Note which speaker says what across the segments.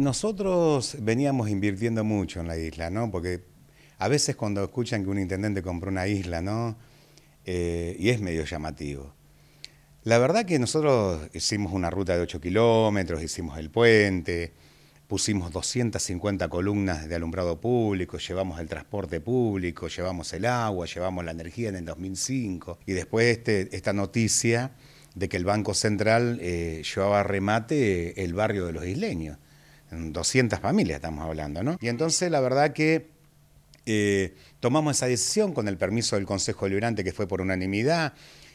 Speaker 1: Nosotros veníamos invirtiendo mucho en la isla, ¿no? Porque a veces cuando escuchan que un intendente compró una isla, ¿no? Eh, y es medio llamativo. La verdad que nosotros hicimos una ruta de 8 kilómetros, hicimos el puente, pusimos 250 columnas de alumbrado público, llevamos el transporte público, llevamos el agua, llevamos la energía en el 2005. Y después este, esta noticia de que el Banco Central eh, llevaba remate el barrio de los isleños. 200 familias estamos hablando, ¿no? Y entonces la verdad que eh, tomamos esa decisión con el permiso del Consejo Deliberante que fue por unanimidad,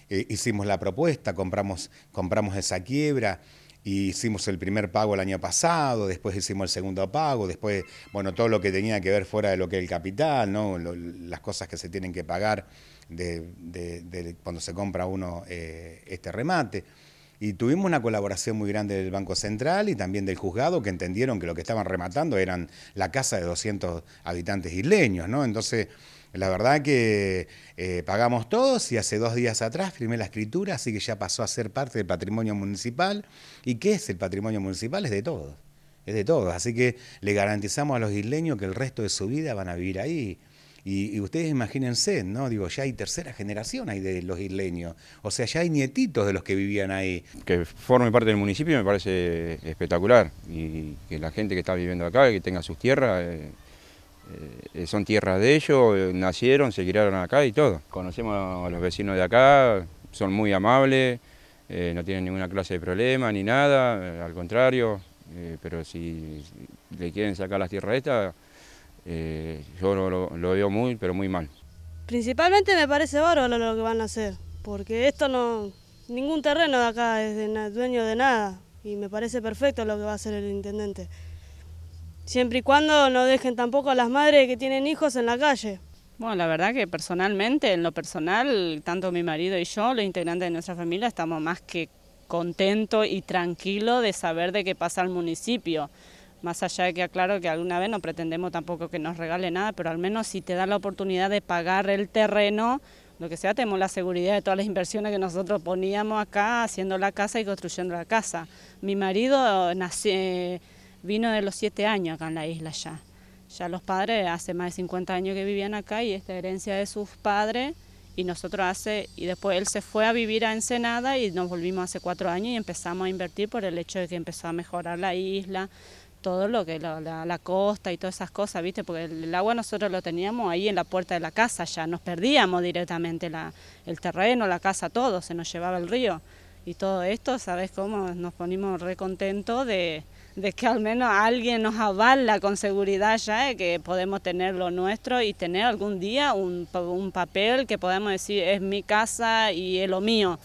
Speaker 1: eh, hicimos la propuesta, compramos, compramos esa quiebra, hicimos el primer pago el año pasado, después hicimos el segundo pago, después, bueno, todo lo que tenía que ver fuera de lo que es el capital, ¿no? las cosas que se tienen que pagar cuando se compra uno eh, este remate. Y tuvimos una colaboración muy grande del Banco Central y también del juzgado, que entendieron que lo que estaban rematando eran la casa de 200 habitantes isleños, ¿no? Entonces, la verdad que eh, pagamos todos y hace dos días atrás firmé la escritura, así que ya pasó a ser parte del patrimonio municipal. ¿Y qué es el patrimonio municipal? Es de todos, es de todos. Así que le garantizamos a los isleños que el resto de su vida van a vivir ahí. Y, ustedes imagínense, ¿no? Digo, ya hay tercera generación ahí de los isleños. O sea, ya hay nietitos de los que vivían ahí. Que forme parte del municipio me parece espectacular. Y
Speaker 2: que la gente que está viviendo acá, que tenga sus tierras, eh, eh, son tierras de ellos, eh, nacieron, se criaron acá y todo. Conocemos a los vecinos de acá, son muy amables, no tienen ninguna clase de problema ni nada, al contrario, pero si le quieren sacar las tierras estas, eh, yo lo, veo muy, pero muy mal.
Speaker 3: Principalmente me parece bárbaro lo que van a hacer, porque esto no, ningún terreno de acá es dueño de nada, y me parece perfecto lo que va a hacer el intendente. Siempre y cuando no dejen tampoco a las madres que tienen hijos en la calle. Bueno, la verdad que personalmente, en lo personal, tanto mi marido y yo, los integrantes de nuestra familia, estamos más que contentos y tranquilos de saber de qué pasa el municipio. Más allá de que aclaro que alguna vez no pretendemos tampoco que nos regale nada, pero al menos si te da la oportunidad de pagar el terreno, lo que sea, tenemos la seguridad de todas las inversiones que nosotros poníamos acá, haciendo la casa y construyendo la casa. Mi marido eh, vino de los siete años acá en la isla ya. Ya los padres hace más de 50 años que vivían acá y esta herencia de sus padres y nosotros hace, y después él se fue a vivir a Ensenada y nos volvimos hace cuatro años y empezamos a invertir por el hecho de que empezó a mejorar la isla, todo lo que la, costa y todas esas cosas, ¿viste? Porque el, agua nosotros lo teníamos ahí en la puerta de la casa, ya nos perdíamos directamente la, el terreno, la casa, todo, se nos llevaba el río. Y todo esto, ¿sabes cómo? Nos ponimos recontentos de, de que al menos alguien nos avala con seguridad ya eh, que podemos tener lo nuestro y tener algún día un, un papel que podamos decir es mi casa y es lo mío.